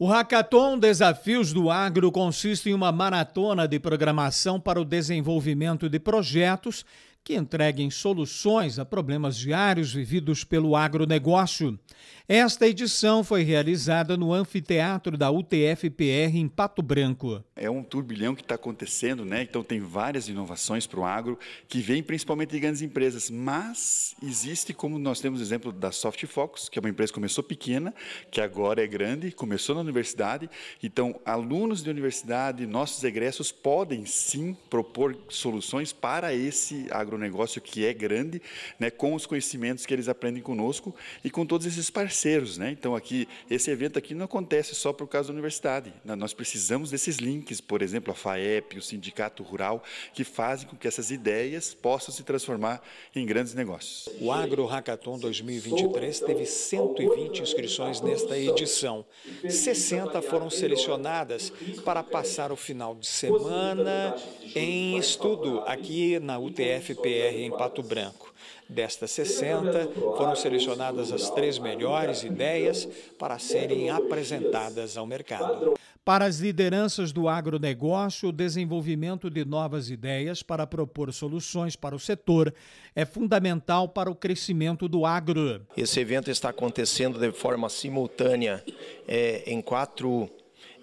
O Hackathon Desafios do Agro consiste em uma maratona de programação para o desenvolvimento de projetos que entreguem soluções a problemas diários vividos pelo agronegócio. Esta edição foi realizada no anfiteatro da UTF-PR em Pato Branco. É um turbilhão que está acontecendo, né? Então tem várias inovações para o agro que vem principalmente de grandes empresas, mas existe como nós temos o exemplo da SoftFox que é uma empresa que começou pequena, que agora é grande, começou na universidade. Então alunos de universidade, nossos egressos podem sim propor soluções para esse agronegócio um negócio que é grande, né, com os conhecimentos que eles aprendem conosco e com todos esses parceiros. Né? Então, aqui, esse evento aqui não acontece só por causa da universidade. Né? Nós precisamos desses links, por exemplo, a FAEP, o Sindicato Rural, que fazem com que essas ideias possam se transformar em grandes negócios. O Agro Hackathon 2023 teve 120 inscrições nesta edição. 60 foram selecionadas para passar o final de semana em estudo aqui na UTF PR em Pato Branco. Destas 60, foram selecionadas as três melhores ideias para serem apresentadas ao mercado. Para as lideranças do agronegócio, o desenvolvimento de novas ideias para propor soluções para o setor é fundamental para o crescimento do agro. Esse evento está acontecendo de forma simultânea é, em quatro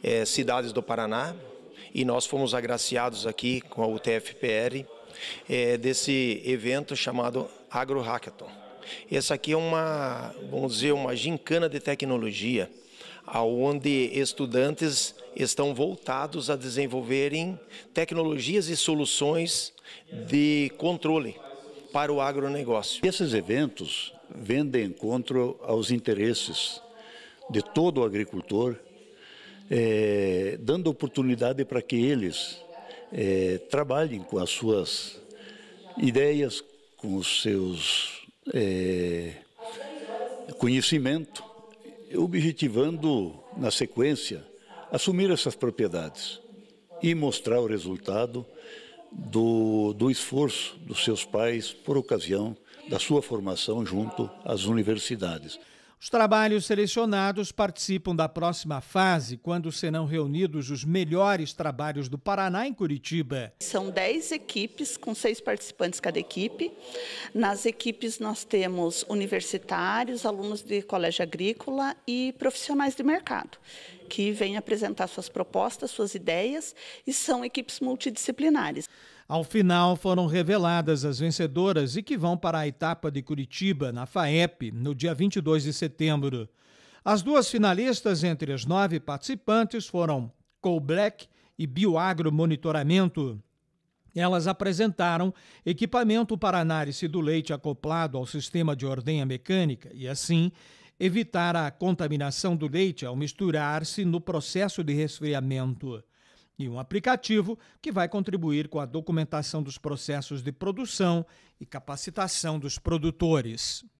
é, cidades do Paraná e nós fomos agraciados aqui com a UTFPR é, desse evento chamado Agro Hackathon. Essa aqui é uma, vamos dizer, uma gincana de tecnologia, onde estudantes estão voltados a desenvolverem tecnologias e soluções de controle para o agronegócio. Esses eventos vêm de encontro aos interesses de todo o agricultor, é, dando oportunidade para que eles é, trabalhem com as suas ideias, com os seus é, conhecimento, objetivando, na sequência, assumir essas propriedades e mostrar o resultado do, do esforço dos seus pais por ocasião da sua formação junto às universidades. Os trabalhos selecionados participam da próxima fase, quando serão reunidos os melhores trabalhos do Paraná em Curitiba. São dez equipes, com seis participantes cada equipe. Nas equipes nós temos universitários, alunos de colégio agrícola e profissionais de mercado, que vêm apresentar suas propostas, suas ideias, e são equipes multidisciplinares. Ao final, foram reveladas as vencedoras e que vão para a etapa de Curitiba, na FAEP, no dia 22 de setembro. As duas finalistas entre as nove participantes foram Cole Black e Bioagro Monitoramento. Elas apresentaram equipamento para análise do leite acoplado ao sistema de ordenha mecânica e, assim, evitar a contaminação do leite ao misturar-se no processo de resfriamento e um aplicativo que vai contribuir com a documentação dos processos de produção e capacitação dos produtores.